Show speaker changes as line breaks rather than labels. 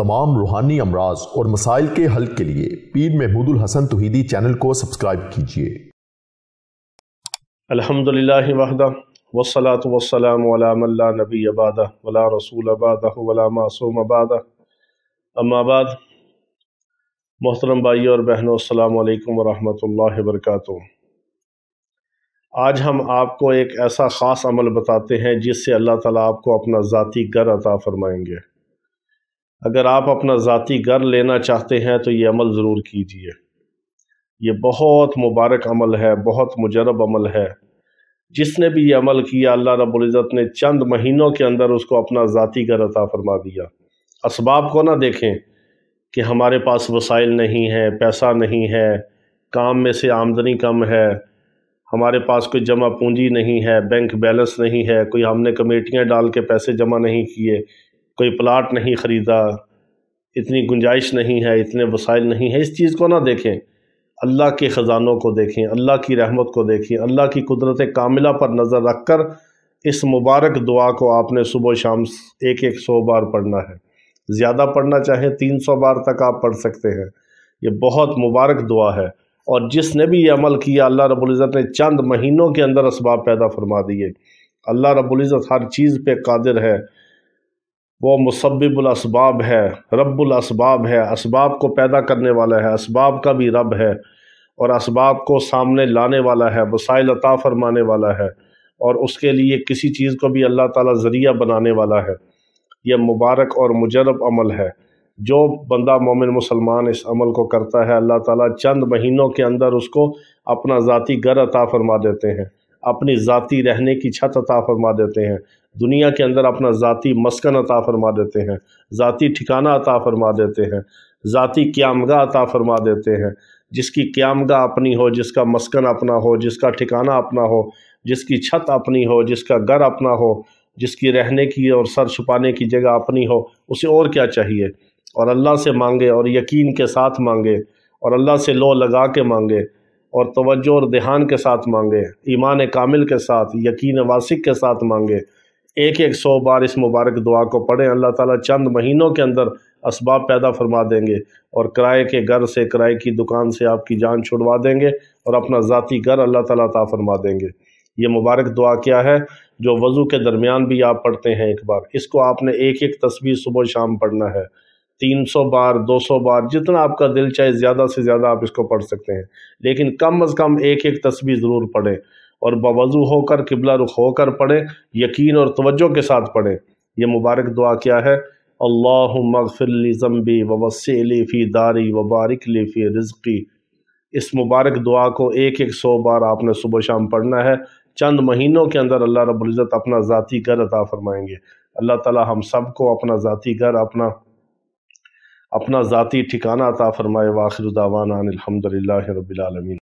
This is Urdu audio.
تمام روحانی امراض اور مسائل کے حل کے لیے پیر محمود الحسن توحیدی چینل کو سبسکرائب کیجیے الحمد للہ وحدہ والصلاة والسلام علی علام اللہ نبی عبادہ ولا رسول عبادہ عبادہ ولا معصوم اما بعد محترم بھائی اور بہنوں السلام علیکم ورحمۃ اللہ وبرکاتہ آج ہم آپ کو ایک ایسا خاص عمل بتاتے ہیں جس سے اللہ تعالیٰ آپ کو اپنا ذاتی گر عطا فرمائیں گے اگر آپ اپنا ذاتی گھر لینا چاہتے ہیں تو یہ عمل ضرور کیجیے یہ بہت مبارک عمل ہے بہت مجرب عمل ہے جس نے بھی یہ عمل کیا اللہ رب العزت نے چند مہینوں کے اندر اس کو اپنا ذاتی گھر عطا فرما دیا اسباب کو نہ دیکھیں کہ ہمارے پاس وسائل نہیں ہیں پیسہ نہیں ہے کام میں سے آمدنی کم ہے ہمارے پاس کوئی جمع پونجی نہیں ہے بینک بیلنس نہیں ہے کوئی ہم نے کمیٹیاں ڈال کے پیسے جمع نہیں کیے کوئی پلاٹ نہیں خریدا اتنی گنجائش نہیں ہے اتنے وسائل نہیں ہے اس چیز کو نہ دیکھیں اللہ کے خزانوں کو دیکھیں اللہ کی رحمت کو دیکھیں اللہ کی قدرت کاملہ پر نظر رکھ کر اس مبارک دعا کو آپ نے صبح و شام ایک ایک سو بار پڑھنا ہے زیادہ پڑھنا چاہیں تین سو بار تک آپ پڑھ سکتے ہیں یہ بہت مبارک دعا ہے اور جس نے بھی یہ عمل کیا اللہ رب العزت نے چند مہینوں کے اندر اسباب پیدا فرما دیے اللہ رب العزت ہر چیز پہ قادر ہے وہ مسبب الاسباب ہے رب الاسباب ہے اسباب کو پیدا کرنے والا ہے اسباب کا بھی رب ہے اور اسباب کو سامنے لانے والا ہے وسائل عطا فرمانے والا ہے اور اس کے لیے کسی چیز کو بھی اللہ تعالیٰ ذریعہ بنانے والا ہے یہ مبارک اور مجرب عمل ہے جو بندہ مومن مسلمان اس عمل کو کرتا ہے اللہ تعالیٰ چند مہینوں کے اندر اس کو اپنا ذاتی گر عطا فرما دیتے ہیں اپنی ذاتی رہنے کی چھت عطا فرما دیتے ہیں دنیا کے اندر اپنا ذاتی مسکن عطا فرما دیتے ہیں ذاتی ٹھکانہ عطا فرما دیتے ہیں ذاتی قیامگاہ عطا فرما دیتے ہیں جس کی قیامگاہ اپنی ہو جس کا مسکن اپنا ہو جس کا ٹھکانہ اپنا ہو جس کی چھت اپنی ہو جس کا گھر اپنا ہو جس کی رہنے کی اور سر چھپانے کی جگہ اپنی ہو اسے اور کیا چاہیے اور اللہ سے مانگے اور یقین کے ساتھ مانگے اور اللہ سے لو لگا کے مانگے اور توجہ اور دھیان کے ساتھ مانگے ایمان کامل کے ساتھ یقین واسق کے ساتھ مانگے ایک ایک سو بار اس مبارک دعا کو پڑھیں اللہ تعالیٰ چند مہینوں کے اندر اسباب پیدا فرما دیں گے اور کرائے کے گھر سے کرائے کی دکان سے آپ کی جان چھڑوا دیں گے اور اپنا ذاتی گھر اللہ تعالیٰ عطا فرما دیں گے یہ مبارک دعا کیا ہے جو وضو کے درمیان بھی آپ پڑھتے ہیں ایک بار اس کو آپ نے ایک ایک تصویر صبح و شام پڑھنا ہے تین سو بار دو سو بار جتنا آپ کا دل چاہے زیادہ سے زیادہ آپ اس کو پڑھ سکتے ہیں لیکن کم از کم ایک ایک تسبیح ضرور پڑھیں اور بوضو ہو کر قبلہ رخ ہو کر پڑھیں یقین اور توجہ کے ساتھ پڑھیں یہ مبارک دعا کیا ہے اللہم اغفر لی زنبی ووسع لی فی داری وبارک لی فی رزقی اس مبارک دعا کو ایک ایک سو بار آپ نے صبح شام پڑھنا ہے چند مہینوں کے اندر اللہ رب العزت اپنا ذاتی گھر عطا فرمائیں گے اللہ تعالی ہم سب کو اپنا ذاتی گھر اپنا اپنا ذاتی ٹھکانہ عطا فرمائے واخر دعوانا الحمدللہ رب العالمین